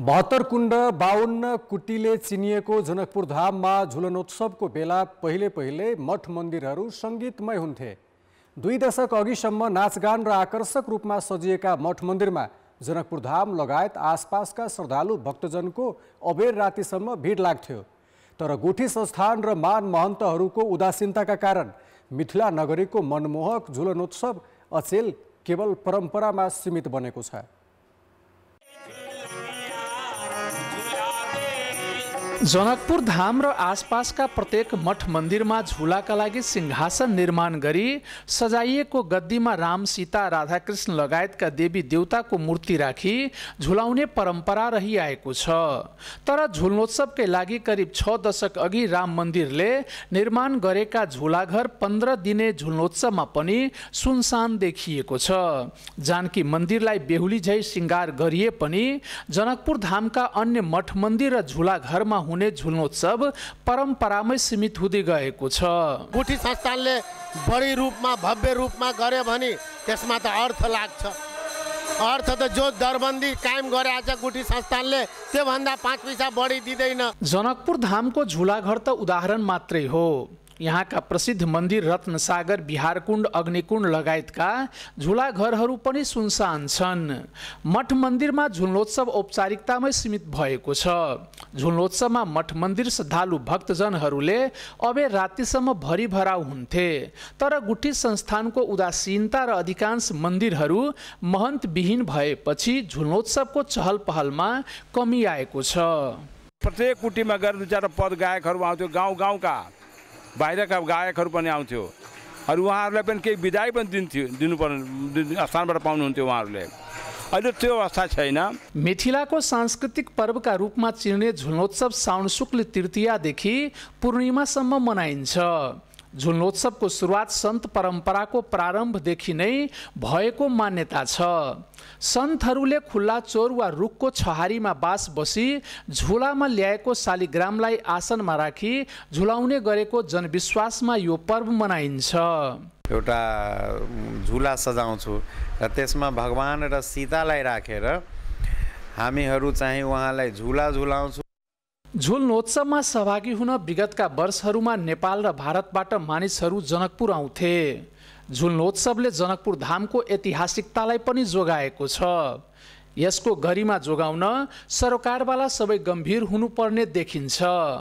बहत्तर कुण्ड बाहन्न कुटीले चिनिएको जनकपुर धाममा झुलनोत्सवको बेला पहिले पहिले मठ मन्दिरहरू सङ्गीतमय हुन्थे दुई दशक अघिसम्म नाचगान र आकर्षक रूपमा सजिएका मठ मन्दिरमा जनकपुर धाम लगायत आसपासका श्रद्धालु भक्तजनको अबेर रातिसम्म भिड लाग्थ्यो तर गुठी संस्थान र मान महन्तहरूको उदासीनताका कारण मिथिला नगरीको मनमोहक झुलनोत्सव अचेल केवल परम्परामा सीमित बनेको छ जनकपुर धाम र आसपासका प्रत्येक मठ मन्दिरमा झुलाका लागि सिंहासन निर्माण गरी सजाइएको गद्दीमा राम सीता राधाकृष्ण लगायतका देवी देउताको मूर्ति राखी झुलाउने परम्परा रहिआएको छ तर झुल्नोत्सवकै लागि करिब छ दशक अघि राम मन्दिरले निर्माण गरेका झुलाघर पन्ध्र दिने झुल्नोत्सवमा पनि सुनसान देखिएको छ जानकी मन्दिरलाई बेहुली झै सिङ्गार गरिए पनि जनकपुर धामका अन्य मठ मन्दिर र झुलाघरमा हुने झुल्नोत्सव परम्परामै सीमित हुँदै गएको छ गुठी संस्थानले बढी रूपमा भव्य रूपमा गरे भने त्यसमा त अर्थ लाग्छ अर्थ त जो दरबन्दी कायम गरे आज गुठी संस्थानले त्योभन्दा पाँच पैसा बढी दिँदैन जनकपुर धामको झुलाघर त उदाहरण मात्रै हो यहाँका प्रसिद्ध मन्दिर रत्नसागर बिहारकुण्ड अग्निकुण्ड लगायतका झुलाघरहरू पनि सुनसान छन् मठ मन्दिरमा झुलोत्सव औपचारिकतामै सीमित भएको छ झुलोत्सवमा मठ मन्दिर श्रद्धालु भक्तजनहरूले अबे रातिसम्म भरिभराउ हुन्थे तर गुठी संस्थानको उदासीनता र अधिकांश मन्दिरहरू महन्तविहीन भएपछि झुलोत्सवको चहल पहलमा कमी आएको छ प्रत्येक कुटीमा गएर दुई चार पद गायकहरू आउँथ्यो गाउँ गाउँका बाहिरका गायकहरू पनि आउँथ्यो अरू उहाँहरूलाई पनि केही विदाय पनि दिन्थ्यो दिनुपर्ने स्थानबाट पाउनुहुन्थ्यो उहाँहरूले अहिले त्यो अवस्था छैन मिथिलाको सांस्कृतिक पर्वका रूपमा चिर्ने झुलोत्सव साउन शुक्ल तृतीयादेखि पूर्णिमासम्म मनाइन्छ झुलोत्सवको सुरुवात सन्त परम्पराको प्रारम्भदेखि नै भएको मान्यता छ सन्तहरूले खुल्ला चोर वा रुखको छहारीमा बास बसी झुलामा ल्याएको शालिग्रामलाई आसनमा राखी झुलाउने गरेको जनविश्वासमा यो पर्व मनाइन्छ एउटा झुला सजाउँछु र त्यसमा भगवान र सीतालाई राखेर हामीहरू चाहिँ उहाँलाई झुला झुलाउँछौँ झोलनोत्सवमा सहभागी हुन विगतका वर्षहरूमा नेपाल र भारतबाट मानिसहरू जनकपुर आउँथे झुल्नोत्सवले जनकपुर धामको ऐतिहासिकतालाई पनि जोगाएको छ यसको गरिमा जोगाउन सरकारवाला सबै गम्भीर हुनुपर्ने देखिन्छ